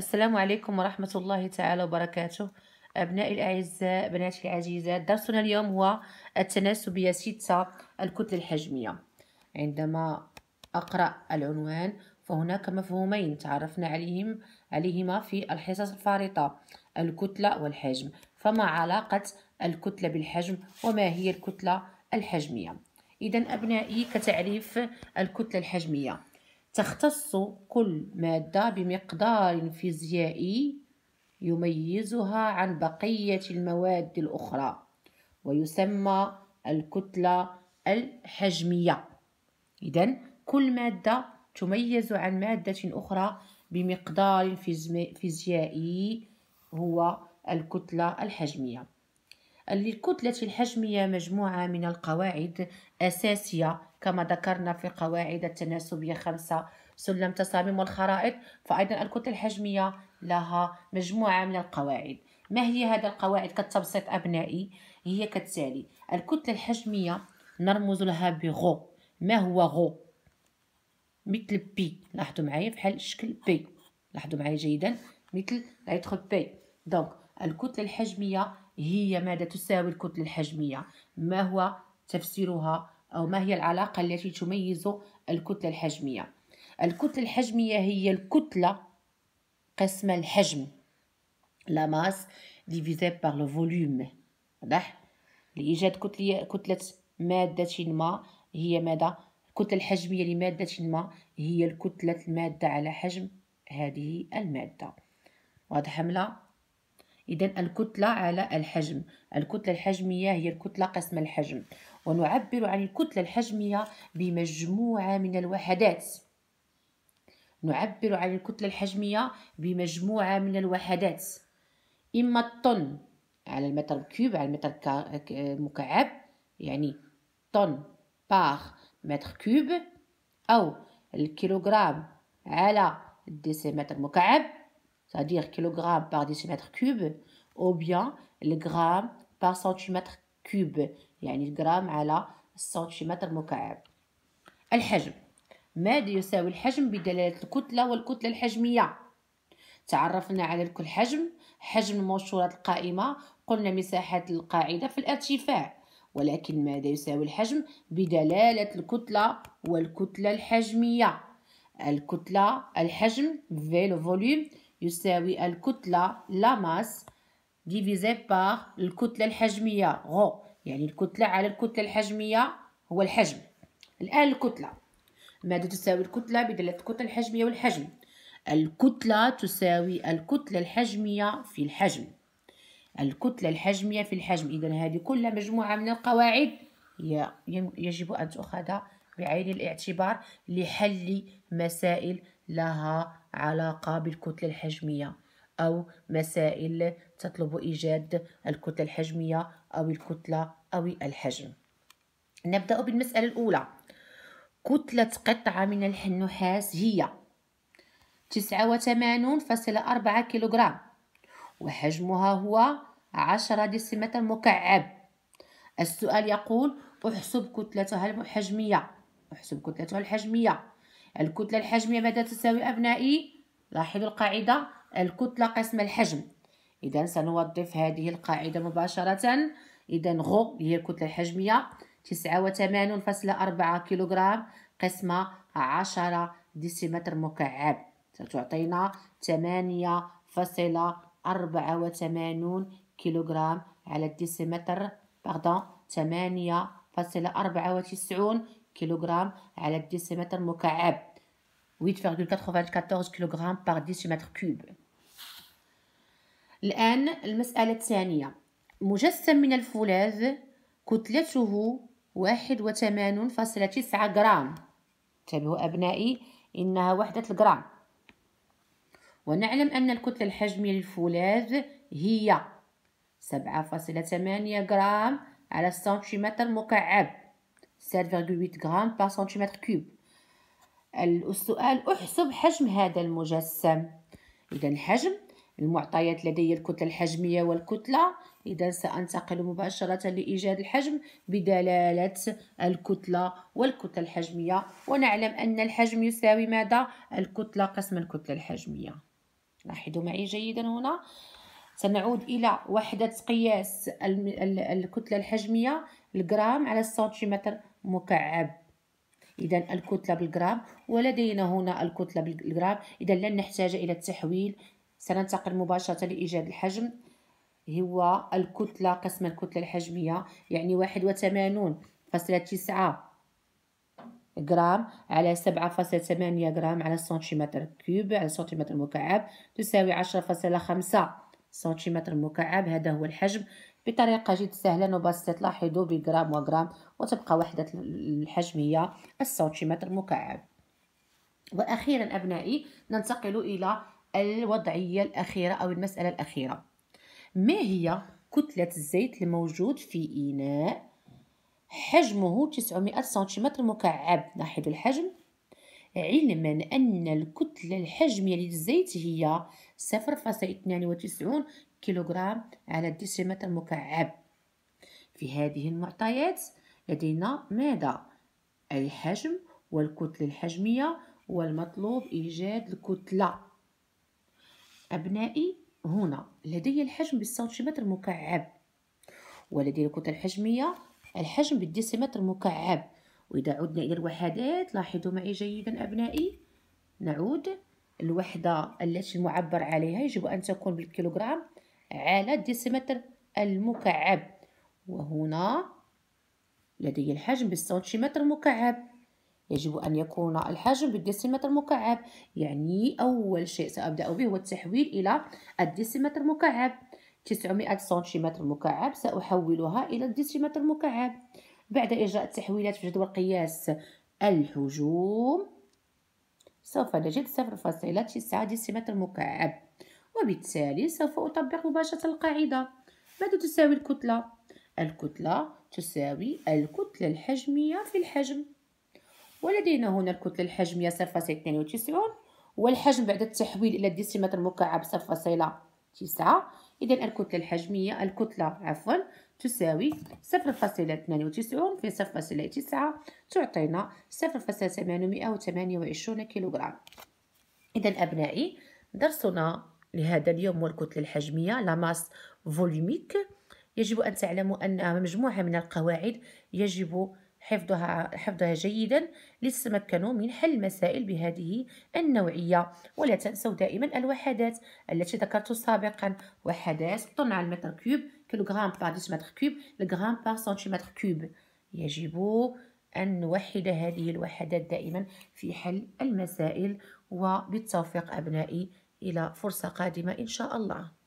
السلام عليكم ورحمة الله تعالى وبركاته أبنائي الأعزاء بناتي العزيزات درسنا اليوم هو التناسبية ستة الكتلة الحجمية عندما أقرأ العنوان فهناك مفهومين تعرفنا عليهم عليهما في الحصص الفارطة الكتلة والحجم فما علاقة الكتلة بالحجم وما هي الكتلة الحجمية إذا أبنائي كتعريف الكتلة الحجمية تختص كل مادة بمقدار فيزيائي يميزها عن بقية المواد الأخرى ويسمى الكتلة الحجمية إذا كل مادة تميز عن مادة أخرى بمقدار فيزيائي هو الكتلة الحجمية للكتلة الحجمية مجموعة من القواعد أساسية كما ذكرنا في قواعد التناسبية خمسة سلم تصاميم الخرائط فأيضا الكتلة الحجمية لها مجموعة من القواعد ما هي هذا القواعد كالتبسيط أبنائي هي كالتالي الكتلة الحجمية نرمز لها بغو ما هو غو مثل بي لاحظوا معايا بحال شكل بي لاحظوا معايا جيدا مثل لا بي دونك الكتلة الحجمية هي ماذا تساوي الكتلة الحجمية ما هو تفسيرها أو ما هي العلاقة التي تميز الكتلة الحجمية الكتلة الحجمية هي الكتلة قسم الحجم لا ماس ديفيزي بار لو فوليوم واضح لإيجاد كتلة كتلة مادة ما هي ماذا الكتلة الحجمية لمادة ما هي الكتلة المادة على حجم هذه المادة واضح ملا إذا الكتلة على الحجم الكتلة الحجمية هي الكتلة قسم الحجم ونعبر عن الكتلة الحجمية بمجموعة من الوحدات نعبر عن الكتلة الحجمية بمجموعة من الوحدات إما الطن على المتر كيوب على المتر مكعب يعني طن باغ متر كيوب أو الكيلوغرام على الديسيمتر مكعب c'est-à-dire kilogramme par décimètre cube ou bien الجرام par سنتيمتر كوب يعني الجرام على السنتيمتر مكعب الحجم ماذا يساوي الحجم بدلالة الكتلة والكتلة الحجمية تعرفنا على كل حجم حجم المنشورات القائمة قلنا مساحة القاعدة في الارتفاع ولكن ماذا يساوي الحجم بدلالة الكتلة والكتلة الحجمية الكتلة الحجم في لو يساوي الكتلة لاماس ديفيزي باغ الكتلة الحجمية غو يعني الكتلة على الكتلة الحجمية هو الحجم الآن الكتلة ماذا تساوي الكتلة بدلة الكتلة الحجمية والحجم الكتلة تساوي الكتلة الحجمية في الحجم الكتلة الحجمية في الحجم إذا هذه كلها مجموعة من القواعد يجب أن تؤخذ بعين الاعتبار لحل مسائل لها علاقة بالكتلة الحجمية أو مسائل تطلب إيجاد الكتلة الحجمية أو الكتلة أو الحجم نبدأ بالمسألة الأولى كتلة قطعة من النحاس هي 89.4 كيلوغرام وحجمها هو 10 ديسيمتر مكعب السؤال يقول احسب كتلتها الحجمية احسب كتلتها الحجمية الكتلة الحجمية ماذا تساوي أبنائي؟ لاحظوا القاعدة الكتلة قسم الحجم إذا سنوظف هذه القاعدة مباشرة إذا غو هي الكتلة الحجمية تسعة وثمانون فاصلة أربعة كيلوغرام قسمة عشرة ديسيمتر مكعب ستعطينا ثمانية فاصلة أربعة وثمانون كيلوغرام على الديسيمتر باردون ثمانية فاصلة أربعة وتسعون كيلوغرام على ديسيمتر مكعب 8,94 كيلوغرام بار ديسيمتر كوب الآن المسألة الثانية مجسم من الفولاذ كتلته واحد وثمانون فاصلة تسعة غرام تابعوا أبنائي إنها وحدة الغرام ونعلم أن الكتلة الحجمية للفولاذ هي سبعة فاصلة ثمانية غرام على سنتيمتر مكعب 7,8 غرام بار سنتيمتر كوب السؤال احسب حجم هذا المجسم اذا الحجم المعطيات لدي الكتله الحجميه والكتله اذا سانتقل مباشره لايجاد الحجم بدلاله الكتله والكتله الحجميه ونعلم ان الحجم يساوي ماذا الكتله قسم الكتله الحجميه لاحظوا معي جيدا هنا سنعود إلى وحدة قياس الكتلة الحجمية الجرام على السنتيمتر مكعب إذا الكتلة بالجرام ولدينا هنا الكتلة بالجرام إذا لن نحتاج إلى التحويل سننتقل مباشرة لإيجاد الحجم هو الكتلة قسم الكتلة الحجمية يعني واحد وثمانون فاصلة تسعة جرام على سبعة فاصلة ثمانية جرام على سنتيمتر كوب على سنتيمتر مكعب تساوي عشرة فاصلة خمسة سنتيمتر مكعب هذا هو الحجم بطريقة جد سهلة وبسيطة تلاحظوا بالجرام وجرام وتبقى وحدة الحجم هي السنتيمتر مكعب وأخيرا أبنائي ننتقل إلى الوضعية الأخيرة أو المسألة الأخيرة ما هي كتلة الزيت الموجود في إناء حجمه 900 سنتيمتر مكعب لاحظوا الحجم علما أن الكتلة الحجمية للزيت هي 0.92 كيلوغرام على الديسيمتر مكعب في هذه المعطيات لدينا ماذا الحجم والكتلة الحجمية والمطلوب إيجاد الكتلة أبنائي هنا لدي الحجم بالسنتيمتر مكعب ولدي الكتلة الحجمية الحجم بالديسيمتر مكعب وإذا عدنا إلى الوحدات لاحظوا معي جيدا أبنائي نعود الوحدة التي المعبر عليها يجب أن تكون بالكيلوغرام على الديسيمتر المكعب وهنا لدي الحجم بالسنتيمتر مكعب يجب أن يكون الحجم بالديسيمتر مكعب يعني أول شيء سأبدأ به هو التحويل إلى الديسيمتر مكعب 900 سنتيمتر مكعب سأحولها إلى الديسيمتر مكعب بعد إجراء التحويلات في جدول قياس الحجوم سوف نجد 0.9 ديسيمتر مكعب وبالتالي سوف أطبق مباشرة القاعدة ماذا تساوي الكتلة؟ الكتلة تساوي الكتلة الحجمية في الحجم ولدينا هنا الكتلة الحجمية 0.92 والحجم بعد التحويل إلى الديسيمتر المكعب 0.9 إذا الكتلة الحجمية الكتلة عفوا تساوي 0.92 في 0.9 تعطينا 0.828 كيلوغرام إذا أبنائي درسنا لهذا اليوم والكتلة الحجمية لاماس فوليميك يجب أن تعلموا أن مجموعة من القواعد يجب حفظها, حفظها جيدا لتتمكنوا من حل مسائل بهذه النوعية ولا تنسوا دائما الوحدات التي ذكرت سابقا وحدات طن على المتر كيوب كيلوغرام بار ديسمتر كيوب الغرام بار سنتيمتر كيوب يجب أن نوحد هذه الوحدات دائما في حل المسائل وبالتوفيق أبنائي إلى فرصة قادمة إن شاء الله